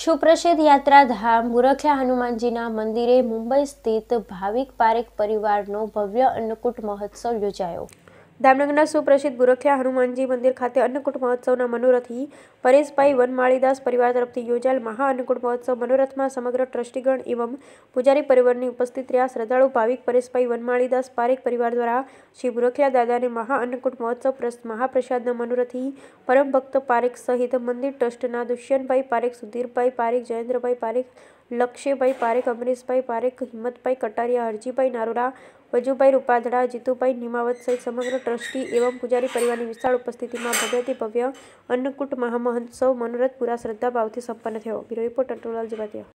સુપ્રસિદ્ધ યાત્રાધામ મુરખ્યા હનુમાનજીના મંદિરે મુંબઈ સ્થિત ભાવિક પારેખ પરિવારનો ભવ્ય અન્નકૂટ મહોત્સવ યોજાયો દામનગરના સુપ્રસિદ્ધ બુરખિયા હનુમાનજી મંદિર ખાતે અન્નકૂટ મહોત્સવના મનોરથી પરેશભાઈ વનમાળીદાસ પરિવાર તરફથી યોજાયેલ મહા અન્નકૂટ મહોત્સવ મનોરથમાં સમગ્ર ટ્રસ્ટીગણ એવં પૂજારી પરિવારની ઉપસ્થિત રહ્યા શ્રદ્ધાળુ ભાવિક પરેશભાઈ વનમાળીદાસ પારેખ પરિવાર દ્વારા શ્રી બુરખિયા દાદાને મહા અન્નકૂટ મહોત્સવ મહાપ્રસાદના મનોરથી પરમ ભક્ત પારેખ સહિત મંદિર ટ્રસ્ટના દુષ્યંતભાઈ પારેખ સુધીરભાઈ પારેખ જયેન્દ્રભાઈ પારેખ લક્ષ્યભાઈ પારેખ અમરીશભાઈ પારેખ હિંમતભાઈ કટારીયા હરજીભાઈ નારોરા વજુભાઈ રૂપાધડા જીતુભાઈ નિમાવત સહિત સમગ્ર ટ્રસ્ટી એવં પૂજારી પરિવારની વિશાળ ઉપસ્થિતિમાં ભવ્યથી ભવ્ય અન્નકૂટ મહામહોત્સવ મનોરથ પૂરા શ્રદ્ધાભાવથી સંપન્ન થયો બ્યુરો રિપોર્ટર ટોલાલ જવાતિયા